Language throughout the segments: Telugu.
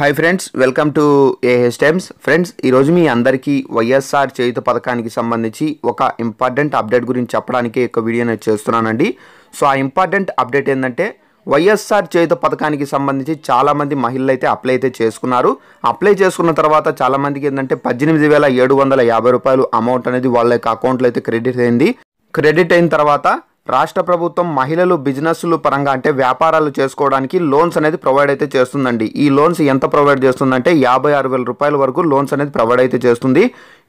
hi friends welcome to AHS times friends ఈరోజు మీ అందరికీ వైఎస్ఆర్ చేయుత పథకానికి సంబంధించి ఒక ఇంపార్టెంట్ అప్డేట్ గురించి చెప్పడానికి ఒక వీడియో చేస్తున్నానండి సో ఆ ఇంపార్టెంట్ అప్డేట్ ఏంటంటే వైఎస్ఆర్ చేయుత పథకానికి సంబంధించి చాలామంది మహిళలు అయితే అప్లై అయితే చేసుకున్నారు అప్లై చేసుకున్న తర్వాత చాలామందికి ఏంటంటే పద్దెనిమిది వేల ఏడు వందల యాభై రూపాయలు అమౌంట్ అనేది వాళ్ళ యొక్క అకౌంట్లో అయితే క్రెడిట్ అయింది క్రెడిట్ అయిన తర్వాత రాష్ట్ర ప్రభుత్వం మహిళలు బిజినెస్లు పరంగా అంటే వ్యాపారాలు చేసుకోవడానికి లోన్స్ అనేది ప్రొవైడ్ అయితే చేస్తుందండి ఈ లోన్స్ ఎంత ప్రొవైడ్ చేస్తుందంటే యాభై ఆరు వేల రూపాయల వరకు లోన్స్ అనేది ప్రొవైడ్ అయితే చేస్తుంది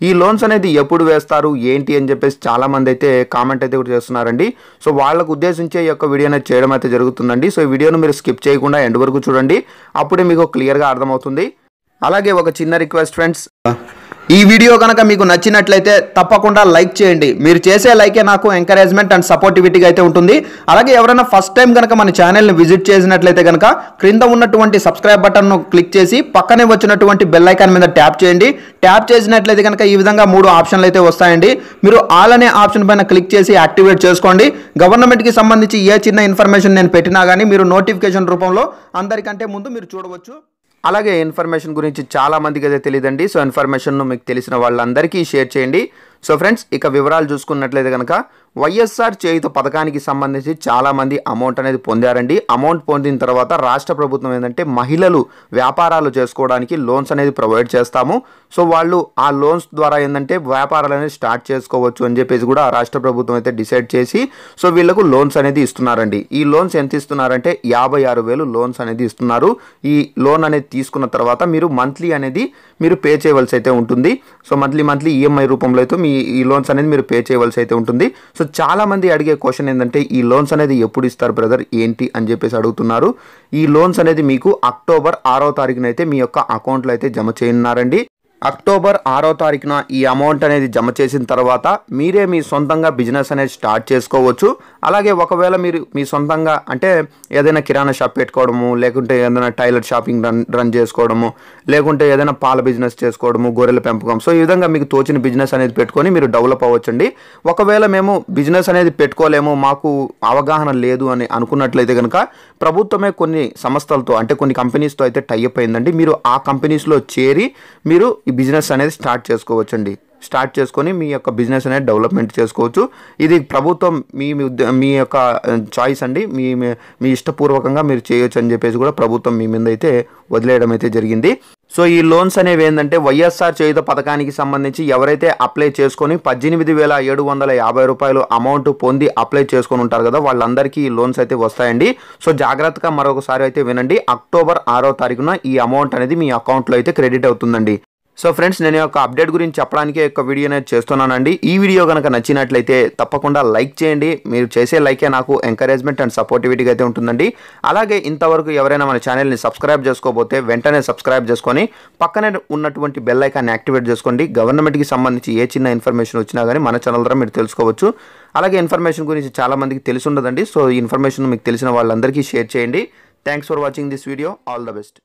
ఈ లోన్స్ అనేది ఎప్పుడు వేస్తారు ఏంటి అని చెప్పేసి చాలామంది అయితే కామెంట్ అయితే కూడా చేస్తున్నారండి సో వాళ్ళకు ఉద్దేశించే యొక్క వీడియో అనేది చేయడం అయితే జరుగుతుందండి సో ఈ వీడియోను మీరు స్కిప్ చేయకుండా ఎండ్ వరకు చూడండి అప్పుడే మీకు క్లియర్గా అర్థమవుతుంది అలాగే ఒక చిన్న రిక్వెస్ట్ ఫ్రెండ్స్ ఈ వీడియో కనుక మీకు నచ్చినట్లయితే తప్పకుండా లైక్ చేయండి మీరు చేసే లైకే నాకు ఎంకరేజ్మెంట్ అండ్ సపోర్టివిటీగా అయితే ఉంటుంది అలాగే ఎవరైనా ఫస్ట్ టైం కనుక మన ఛానల్ని విజిట్ చేసినట్లయితే కనుక క్రింద ఉన్నటువంటి సబ్స్క్రైబ్ బటన్ను క్లిక్ చేసి పక్కనే వచ్చినటువంటి బెల్ ఐకాన్ మీద ట్యాప్ చేయండి ట్యాప్ చేసినట్లయితే కనుక ఈ విధంగా మూడు ఆప్షన్లు అయితే వస్తాయండి మీరు ఆల్ అనే ఆప్షన్ పైన క్లిక్ చేసి యాక్టివేట్ చేసుకోండి గవర్నమెంట్కి సంబంధించి ఏ చిన్న ఇన్ఫర్మేషన్ నేను పెట్టినా కానీ మీరు నోటిఫికేషన్ రూపంలో అందరికంటే ముందు మీరు చూడవచ్చు అలాగే ఇన్ఫర్మేషన్ గురించి చాలామందికి అయితే తెలియదండి సో ఇన్ఫర్మేషన్ను మీకు తెలిసిన వాళ్ళందరికీ షేర్ చేయండి సో ఫ్రెండ్స్ ఇక వివరాలు చూసుకున్నట్లయితే కనుక వైఎస్ఆర్ చేయుత పథకానికి సంబంధించి చాలామంది అమౌంట్ అనేది పొందారండి అమౌంట్ పొందిన తర్వాత రాష్ట్ర ప్రభుత్వం ఏంటంటే మహిళలు వ్యాపారాలు చేసుకోవడానికి లోన్స్ అనేది ప్రొవైడ్ చేస్తాము సో వాళ్ళు ఆ లోన్స్ ద్వారా ఏంటంటే వ్యాపారాలు అనేది స్టార్ట్ చేసుకోవచ్చు అని చెప్పేసి కూడా రాష్ట్ర ప్రభుత్వం అయితే డిసైడ్ చేసి సో వీళ్ళకు లోన్స్ అనేది ఇస్తున్నారండి ఈ లోన్స్ ఎంత ఇస్తున్నారంటే యాభై ఆరు వేలు లోన్స్ అనేది ఇస్తున్నారు ఈ లోన్ అనేది తీసుకున్న తర్వాత మీరు మంత్లీ అనేది మీరు పే చేయవలసి అయితే ఉంటుంది సో మంత్లీ మంత్లీ ఈఎంఐ రూపంలో అయితే మీ ఈ లోన్స్ అనేది మీరు పే చేయవలసి అయితే ఉంటుంది సో చాలామంది అడిగే క్వశ్చన్ ఏంటంటే ఈ లోన్స్ అనేది ఎప్పుడు ఇస్తారు బ్రదర్ ఏంటి అని చెప్పేసి అడుగుతున్నారు ఈ లోన్స్ అనేది మీకు అక్టోబర్ ఆరో తారీఖునైతే మీ యొక్క అకౌంట్లో అయితే జమ చేయనున్నారండి అక్టోబర్ ఆరో తారీఖున ఈ అమౌంట్ అనేది జమ చేసిన తర్వాత మీరే మీ సొంతంగా బిజినెస్ అనేది స్టార్ట్ చేసుకోవచ్చు అలాగే ఒకవేళ మీరు మీ సొంతంగా అంటే ఏదైనా కిరాణా షాప్ పెట్టుకోవడము లేకుంటే ఏదైనా టైలర్ షాపింగ్ రన్ రన్ చేసుకోవడము లేకుంటే ఏదైనా పాల బిజినెస్ చేసుకోవడము గొర్రెల పెంపకం సో ఈ విధంగా మీకు తోచిన బిజినెస్ అనేది పెట్టుకొని మీరు డెవలప్ అవ్వచ్చండి ఒకవేళ మేము బిజినెస్ అనేది పెట్టుకోలేము మాకు అవగాహన లేదు అని అనుకున్నట్లయితే కనుక ప్రభుత్వమే కొన్ని సంస్థలతో అంటే కొన్ని కంపెనీస్తో అయితే టైఅప్ అయిందండి మీరు ఆ కంపెనీస్లో చేరి మీరు ఈ బిజినెస్ అనేది స్టార్ట్ చేసుకోవచ్చండి స్టార్ట్ చేసుకొని మీ యొక్క బిజినెస్ అనేది డెవలప్మెంట్ చేసుకోవచ్చు ఇది ప్రభుత్వం మీ మీ యొక్క చాయిస్ అండి మీ మీ ఇష్టపూర్వకంగా మీరు చేయొచ్చు అని చెప్పేసి కూడా ప్రభుత్వం మీ మీద అయితే వదిలేయడం అయితే జరిగింది సో ఈ లోన్స్ అనేవి ఏంటంటే వైఎస్ఆర్ చేయుత పథకానికి సంబంధించి ఎవరైతే అప్లై చేసుకొని పద్దెనిమిది వేల ఏడు వందల యాభై రూపాయలు అమౌంట్ పొంది అప్లై చేసుకొని ఉంటారు కదా వాళ్ళందరికీ ఈ లోన్స్ అయితే వస్తాయండి సో జాగ్రత్తగా మరొకసారి అయితే వినండి అక్టోబర్ ఆరో తారీఖున ఈ అమౌంట్ అనేది మీ అకౌంట్లో అయితే క్రెడిట్ అవుతుందండి సో ఫ్రెండ్స్ నేను యొక్క అప్డేట్ గురించి చెప్పడానికే యొక్క వీడియో అనేది చేస్తున్నానండి ఈ వీడియో కనుక నచ్చినట్లయితే తప్పకుండా లైక్ చేయండి మీరు చేసే లైకే నాకు ఎంకరేజ్మెంట్ అండ్ సపోర్టివిటీగా అయితే ఉంటుందండి అలాగే ఇంతవరకు ఎవరైనా మన ఛానల్ని సబ్స్క్రైబ్ చేసుకోబోతే వెంటనే సబ్స్క్రైబ్ చేసుకొని పక్కనే ఉన్నటువంటి బెల్ ఐకాన్ని యాక్టివేట్ చేసుకోండి గవర్నమెంట్కి సంబంధించి ఏ చిన్న ఇన్ఫర్మేషన్ వచ్చినా కానీ మన ఛానల్ ద్వారా మీరు తెలుసుకోవచ్చు అలాగే ఇన్ఫర్మేషన్ గురించి చాలామందికి తెలిసి ఉండదండి సో ఈ ఇన్ఫర్మేషన్ మీకు తెలిసిన వాళ్ళందరికీ షేర్ చేయండి thanks for watching this video all the best